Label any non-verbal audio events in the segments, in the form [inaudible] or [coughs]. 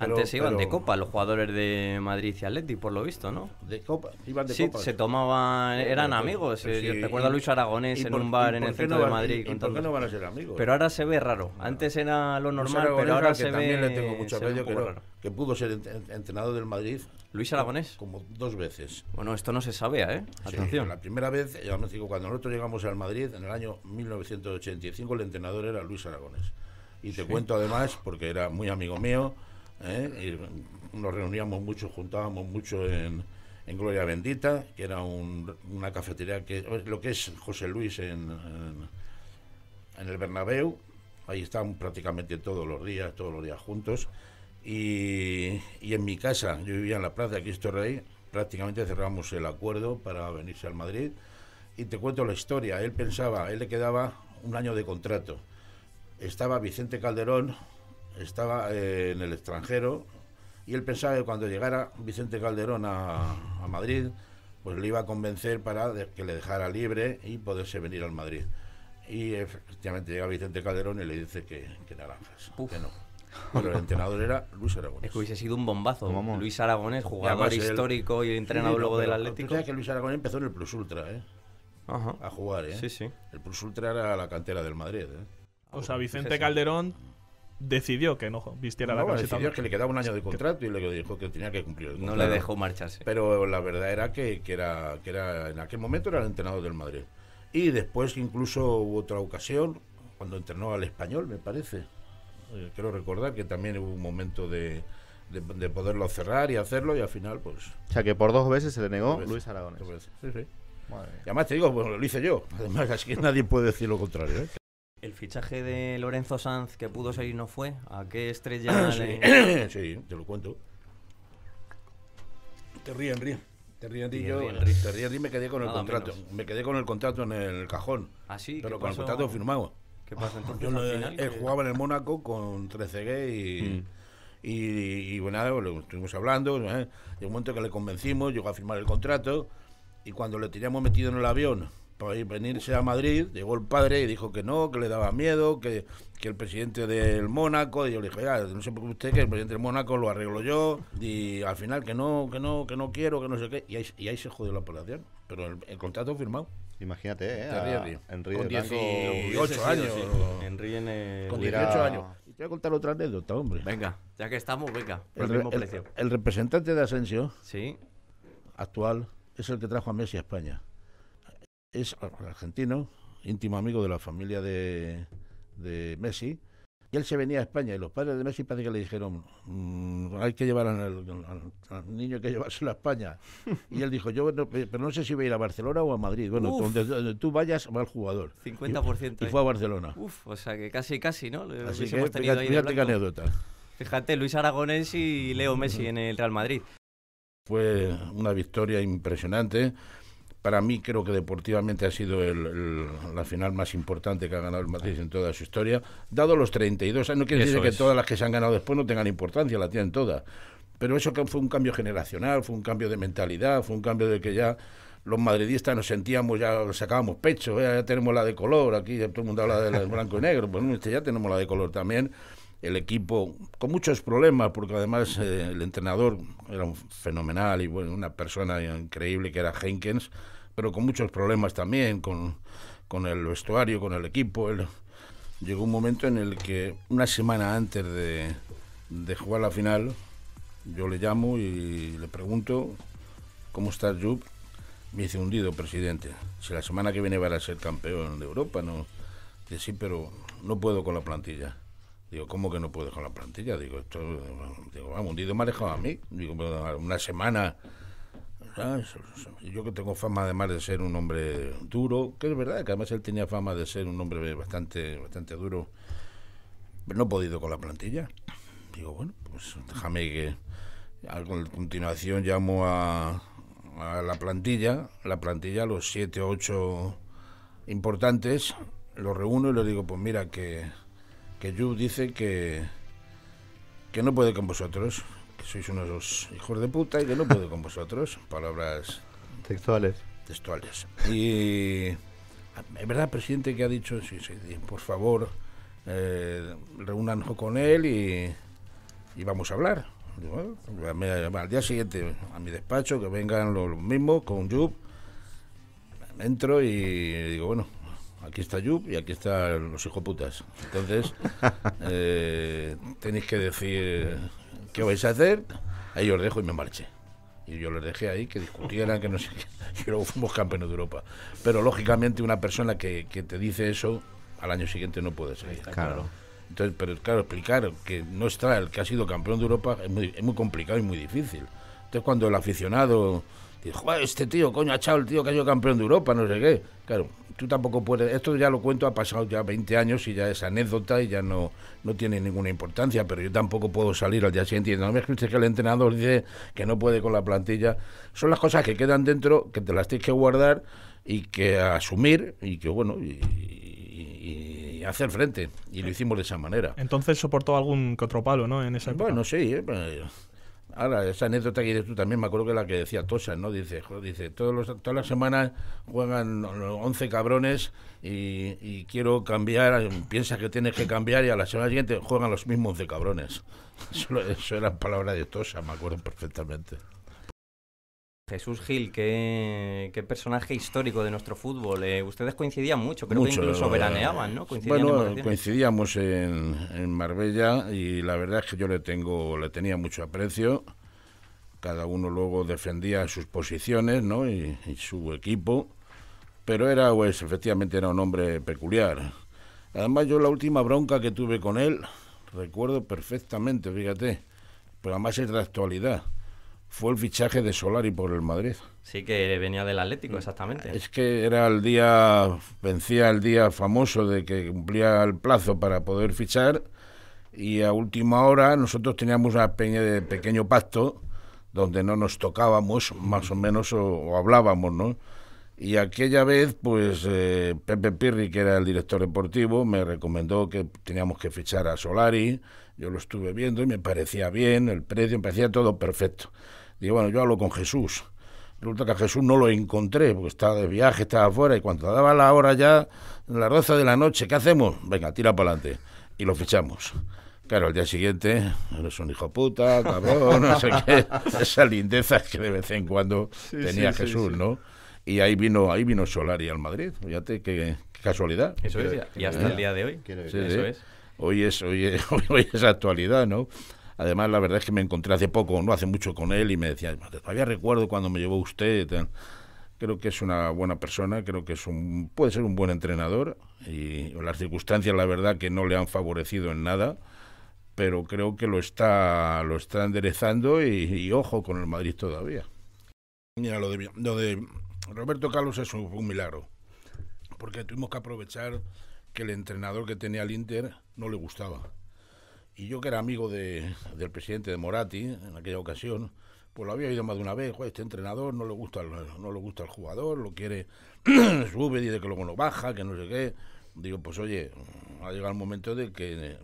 Antes iban de copa los jugadores de Madrid y Atleti, por lo visto, ¿no? De copa, sí, se tomaban, eran amigos. Eh, a Luis Aragonés en un bar en el centro de Madrid? no van a ser amigos? Pero ahora se ve raro. Antes era lo normal, pero ahora se ve. También le tengo mucho aprecio, que, pudo ser entrenador del Madrid. ¿Luis Aragonés? Como dos veces. Bueno, esto no se sabía, ¿eh? Atención. la primera vez, digo, cuando nosotros llegamos al Madrid, en el año 1985, el entrenador era Luis Aragonés. Y te cuento además, porque era muy amigo mío ¿eh? y nos reuníamos mucho, juntábamos mucho en, Gloria Bendita, que era una cafetería que lo que es José Luis en, en, el Bernabéu. Ahí estábamos prácticamente todos los días, todos los días juntos. Y, y, en mi casa, yo vivía en la Plaza de Cristo Rey, prácticamente cerramos el acuerdo para venirse al Madrid. Y te cuento la historia, él pensaba, él le quedaba un año de contrato. Estaba Vicente Calderón, estaba eh, en el extranjero y él pensaba que cuando llegara Vicente Calderón a, Madrid, pues le iba a convencer para que le dejara libre y poderse venir al Madrid. Y efectivamente llega Vicente Calderón y le dice que, naranjas, que no. Pero el entrenador era Luis Aragonés. Es que hubiese sido un bombazo. Luis Aragonés, jugador histórico y entrenador luego del Atlético. que Luis Aragonés empezó en el Plus Ultra, ¿eh? A jugar, ¿eh? El Plus Ultra era la cantera del Madrid, ¿eh? O sea, Vicente Calderón decidió que no vistiera la camiseta. Decidió que le quedaba un año de contrato y le dijo que tenía que cumplir. no le dejó marcharse. Pero la verdad era que, que, era que era en aquel momento era el entrenador del Madrid. Y después incluso hubo otra ocasión cuando entrenó al español, me parece. Quiero eh, recordar que también hubo un momento de, de, poderlo cerrar y hacerlo y al final pues... O sea que por dos veces se le negó Luis Aragones. Sí, sí. Y además te digo, bueno, lo hice yo. Además, así que nadie puede decir lo contrario. ¿eh? El fichaje de Lorenzo Sanz que pudo ser no fue, ¿a qué estrella [coughs] sí. [coughs] sí, te lo cuento. Te ríen, ríen. Te ríen, ríen, yo, eh, Te me quedé con el contrato. Me quedé con el contrato en el cajón. Así. Ah, pero con el contrato firmado. ¿Qué pasa entonces? Yo al final, él, jugaba en el Mónaco con 13 mm. y, y, bueno, lo estuvimos hablando. ¿eh? De un momento que le convencimos, llegó a firmar el contrato. Y cuando le teníamos metido en el avión para venirse a Madrid, llegó el padre y dijo que no, que le daba miedo, que, que el presidente del Mónaco, y yo le dije, ya, ah, no se preocupe usted, que el presidente del Mónaco lo arreglo yo, y al final que no, que no, que no quiero, que no sé qué, y ahí, y ahí se jodió la operación, pero el, contrato firmado. Imagínate, ¿eh? Enrique con 18 años. Enrique en el... Con 18 años. Y te voy a contar otra anécdota, hombre. Venga, ya que estamos, venga. El, representante de Asensio, sí. actual, es el que trajo a Messi a España es argentino, íntimo amigo de la familia de, de Messi. Y él se venía a España y los padres de Messi parece que le dijeron, mm, hay que llevar al, niño, que llevárselo a España. y él dijo, yo pero no sé si voy a ir a Barcelona o a Madrid. Bueno, donde, tú vayas va el jugador. 50%. Y, eh. fue a Barcelona. Uf, o sea que casi, casi, ¿no? que fíjate, fíjate anécdota. Fíjate, Luis Aragonés y Leo Messi en el Real Madrid. Fue una victoria impresionante para mí creo que deportivamente ha sido la final más importante que ha ganado el Madrid en toda su historia, dado los 32 años. No quiere decir que todas las que se han ganado después no tengan importancia, la tienen todas. Pero eso fue un cambio generacional, fue un cambio de mentalidad, fue un cambio de que ya los madridistas nos sentíamos, ya sacábamos pecho, eh, ya tenemos la de color, aquí todo el mundo habla de blanco y negro, pues este, ya tenemos la de color también el equipo con muchos problemas, porque además eh, el entrenador era un fenomenal y bueno, una persona increíble que era Jenkins, pero con muchos problemas también, con, el vestuario, con el equipo. llegó un momento en el que una semana antes de, jugar la final, yo le llamo y le pregunto, ¿cómo está Jupp? Me dice, hundido, presidente. Si la semana que viene va a ser campeón de Europa, no. Dice, sí, pero no puedo con la plantilla. Digo, ¿cómo que no puedo con la plantilla? Digo, esto, digo, hundido me ha dejado a mí. Digo, una semana Ah, yo que tengo fama además de ser un hombre duro, que es verdad que además él tenía fama de ser un hombre bastante, bastante duro, pero no he podido con la plantilla. Digo, bueno, pues déjame que a continuación llamo a, la plantilla, la plantilla, los siete o ocho importantes, los reúno y le digo, pues mira que, que Yu dice que, que no puede con vosotros que sois unos hijos de puta y que no puedo con vosotros. Palabras textuales. Textuales. Y es verdad, presidente, que ha dicho, sí, sí, por favor, eh, con él y, y, vamos a hablar. al día siguiente, a mi despacho, que vengan los, mismos con yub... Entro y digo, bueno, aquí está yub y aquí están los putas... Entonces, [laughs] eh, tenéis que decir ¿qué vais a hacer? Ahí os dejo y me marché. Y yo les dejé ahí que discutieran, que no sé qué. [laughs] Y luego fuimos campeones de Europa. Pero lógicamente una persona que, te dice eso, al año siguiente no puede seguir. Claro. Entonces, pero claro, explicar que no está el que ha sido campeón de Europa es muy, es muy complicado y muy difícil. Entonces cuando el aficionado este tío, coño, ha echado el tío que ha sido campeón de Europa, no sé qué. Claro, tú tampoco puedes. Esto ya lo cuento, ha pasado ya 20 años y ya es anécdota y ya no, no tiene ninguna importancia, pero yo tampoco puedo salir al día siguiente y no me escuches este que el entrenador dice que no puede con la plantilla. Son las cosas que quedan dentro, que te las tienes que guardar y que asumir y que, bueno, y, hacer frente. Y lo hicimos de esa manera. Entonces soportó algún que otro palo, ¿no? En esa Bueno, sí. Eh, pues, Ahora, esa anécdota que dices tú también, me acuerdo que la que decía Tosa, ¿no? Dice, dice, todos los, todas las semanas juegan 11 cabrones y, quiero cambiar, piensa que tienes que cambiar y a la semana siguiente juegan los mismos 11 cabrones. [laughs] Eso, era eran palabras de Tosa, me acuerdo perfectamente. Jesús Gil, qué, personaje histórico de nuestro fútbol. Eh, ustedes coincidían mucho, creo que incluso eh, veraneaban, ¿no? bueno, coincidíamos en, Marbella y la verdad es que yo le tengo, le tenía mucho aprecio. Cada uno luego defendía sus posiciones, ¿no? Y, su equipo. Pero era, pues, efectivamente era un hombre peculiar. Además, yo la última bronca que tuve con él, recuerdo perfectamente, fíjate. Pero pues además es de actualidad fue el fichaje de Solari por el Madrid. Sí, que venía del Atlético, exactamente. Es que era el día, vencía el día famoso de que cumplía el plazo para poder fichar y a última hora nosotros teníamos una peña de pequeño pacto donde no nos tocábamos más o menos o, hablábamos, ¿no? Y aquella vez, pues eh, Pepe Pirri, que era el director deportivo, me recomendó que teníamos que fichar a Solari. Yo lo estuve viendo y me parecía bien, el precio, me parecía todo perfecto. Digo, bueno, yo hablo con Jesús. Resulta que a Jesús no lo encontré, porque estaba de viaje, estaba afuera, y cuando daba la hora ya, la roza de la noche, ¿qué hacemos? Venga, tira para adelante. Y lo fichamos. Claro, al día siguiente, eres un hijo puta, cabrón, no sé qué. [laughs] Esa lindeza que de vez en cuando tenía Jesús, ¿no? Y ahí vino, ahí vino Solari al Madrid, fíjate qué, casualidad. Eso es, y hasta ¿Eh? el día de hoy. Eso Hoy es, hoy es, hoy es [laughs] actualidad, ¿no? Además, la verdad es que me encontré hace poco, no hace mucho con él, y me decía, todavía recuerdo cuando me llevó usted. Creo que es una buena persona, creo que es un, puede ser un buen entrenador, y las circunstancias, la verdad, que no le han favorecido en nada pero creo que lo está, lo está enderezando y, ojo con el Madrid todavía. lo de, Roberto Carlos es un, un, milagro, porque tuvimos que aprovechar que el entrenador que tenía el Inter no le gustaba. Y yo que era amigo de, del presidente de Morati en aquella ocasión, pues lo había oído más de una vez, este entrenador no le gusta al no le gusta el jugador, lo quiere, [clears throat] sube, dice que luego no baja, que no sé qué. Digo, pues oye, ha llegado el momento de que,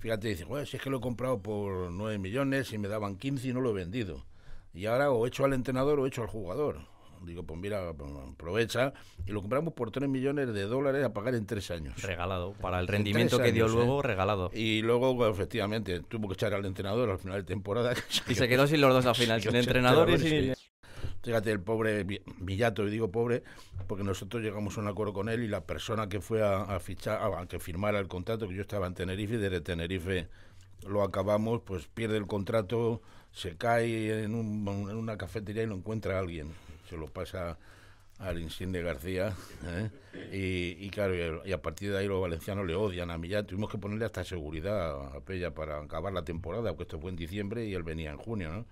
fíjate, dice, si es que lo he comprado por 9 millones y me daban 15 y no lo he vendido. Y ahora o hecho al entrenador o hecho al jugador. Digo, pues mira, pues, aprovecha. Y lo compramos por 3 millones de dólares a pagar en 3 años. Regalado. Para el rendimiento que dio luego, ¿eh? regalado. Y luego, pues, efectivamente, tuvo que echar al entrenador al final de temporada. [laughs] Y se quedó sin los dos al [laughs] final, sin entrenador Fíjate, el pobre Villato, y digo pobre, porque nosotros llegamos a un acuerdo con él y la persona que fue a, fichar, a, que firmara el contrato, que yo estaba en Tenerife, y desde Tenerife lo acabamos, pues pierde el contrato, se cae en, en una cafetería y lo encuentra alguien se lo pasa al Insigne García. ¿eh? Y, y, claro, y a partir de ahí los valencianos le odian a Millán. Tuvimos que ponerle hasta seguridad a Pella para acabar la temporada, porque esto fue en diciembre y él venía en junio, ¿no?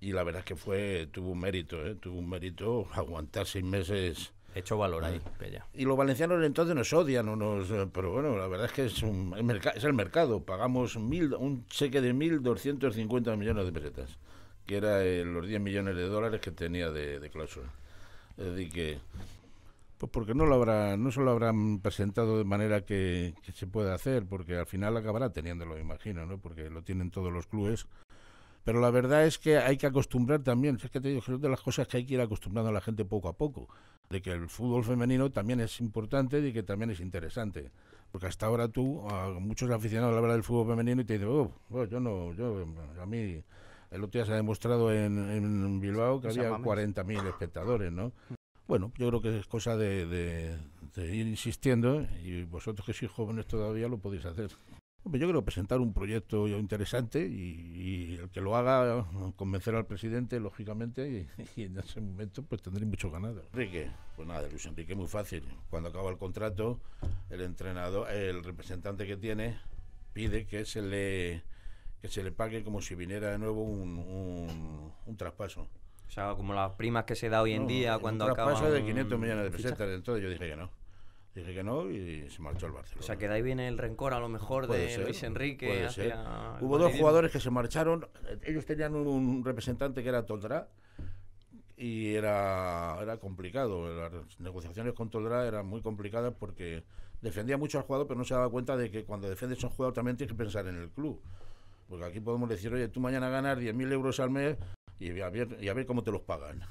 Y la verdad es que fue, tuvo un mérito, ¿eh? tuvo un mérito aguantar seis meses. Hecho valor ahí, ah. Pella. Y los valencianos entonces nos odian, nos eh, pero bueno, la verdad es que es, un, es el mercado. Pagamos mil, un cheque de 1.250 millones de pesetas que era eh, los 10 millones de dólares que tenía de, de cláusula. Es decir, que pues porque no lo habrá, no se lo habrán presentado de manera que, se pueda hacer, porque al final acabará teniéndolo, imagino, ¿no? Porque lo tienen todos los clubes. Pero la verdad es que hay que acostumbrar también, es que te digo, es de las cosas que hay que ir acostumbrando a la gente poco a poco, de que el fútbol femenino también es importante y que también es interesante. Porque hasta ahora tú, muchos aficionados la verdad del fútbol femenino y te dicen, oh, oh yo no, yo, a mí el otro día se ha demostrado en, Bilbao que había 40.000 espectadores, ¿no? Mm. Bueno, yo creo que es cosa de, ir insistiendo y vosotros que sois jóvenes todavía lo podéis hacer. Yo creo presentar un proyecto interesante y, el que lo haga convencer al presidente, lógicamente, y, en ese momento pues tendréis mucho ganado. Enrique, pues nada, Luis Enrique muy fácil. Cuando acaba el contrato, el entrenador, el representante que tiene pide que se le que se le pague como si viniera de nuevo un, traspaso. O sea, como las primas que se da hoy en día cuando Un traspaso de 500 millones de pesetas. Entonces yo dije que no. Dije que no y se marchó al Barcelona. O sea, que ahí viene el rencor a lo mejor de Luis Enrique. Hubo dos jugadores que se marcharon. Ellos tenían un, representante que era Toldrá y era, era complicado. Las negociaciones con Toldrá eran muy complicadas porque defendía mucho al jugador, pero no se daba cuenta de que cuando defiendes a un jugador también tienes que pensar en el club. Porque aquí podemos decir, oye, tú mañana ganas 10.000 euros al mes y a, ver, cómo te los pagan.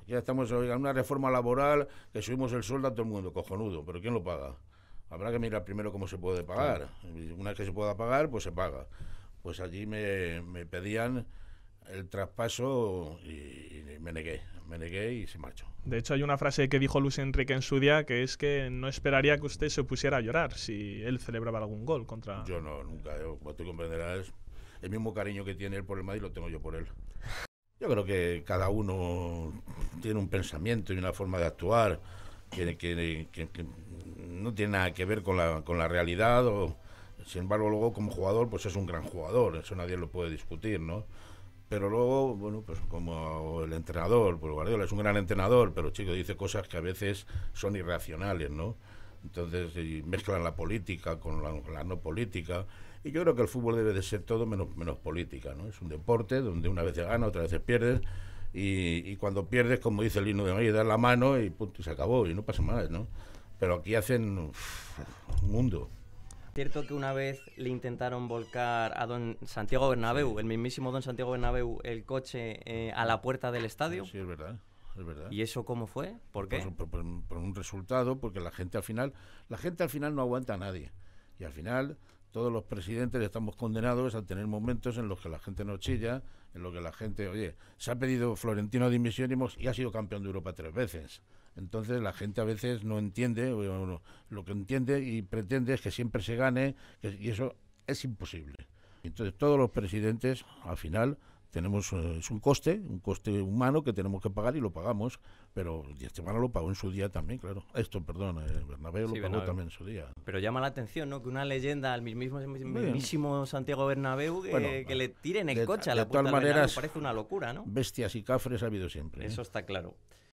Aquí estamos en una reforma laboral que subimos el sueldo a todo el mundo, cojonudo, pero ¿quién lo paga? Habrá que mirar primero cómo se puede pagar. Una vez que se pueda pagar, pues se paga. Pues allí me, me pedían el traspaso y, me negué, me negué y se marchó. De hecho, hay una frase que dijo Luis Enrique en su día que es que no esperaría que usted se pusiera a llorar si él celebraba algún gol contra. Yo no, nunca. Yo, como tú comprenderás, el mismo cariño que tiene él por el Madrid lo tengo yo por él. Yo creo que cada uno tiene un pensamiento y una forma de actuar que, no tiene nada que ver con la, realidad. O, sin embargo, luego como jugador, pues es un gran jugador, eso nadie lo puede discutir, ¿no? pero luego, bueno, pues como el entrenador, pues Guardiola es un gran entrenador, pero chico, dice cosas que a veces son irracionales, ¿no? Entonces mezclan la política con la, no política. Y yo creo que el fútbol debe de ser todo menos, menos política, ¿no? Es un deporte donde una vez se gana, otra vez pierdes. Y, cuando pierdes, como dice el himno de Madrid, das la mano y punto, y se acabó, y no pasa más, ¿no? Pero aquí hacen un mundo. Cierto que una vez le intentaron volcar a don Santiago Bernabéu, el mismísimo don Santiago Bernabéu, el coche eh, a la puerta del estadio. Sí, es verdad. Es verdad. ¿Y eso cómo fue? ¿Por qué? Pues por, un resultado, porque la gente al final, la gente al final no aguanta a nadie. Y al final todos los presidentes estamos condenados a tener momentos en los que la gente no chilla, en los que la gente, oye, se ha pedido Florentino dimisión y, y ha sido campeón de Europa tres veces. Entonces la gente a veces no entiende, lo que entiende y pretende es que siempre se gane, y eso es imposible. Entonces todos los presidentes, al final, tenemos eh, es un coste, un coste humano que tenemos que pagar y lo pagamos, pero Esteban lo pagó en su día también, claro. Esto, perdón, eh, Bernabéu lo pagó también en su día. Pero llama la atención, ¿no? Que una leyenda al mismo, mismísimo Santiago Bernabéu que, le tiren el coche a la de manera, parece una locura, ¿no? Bestias y cafres ha habido siempre. Eso ¿eh? está claro.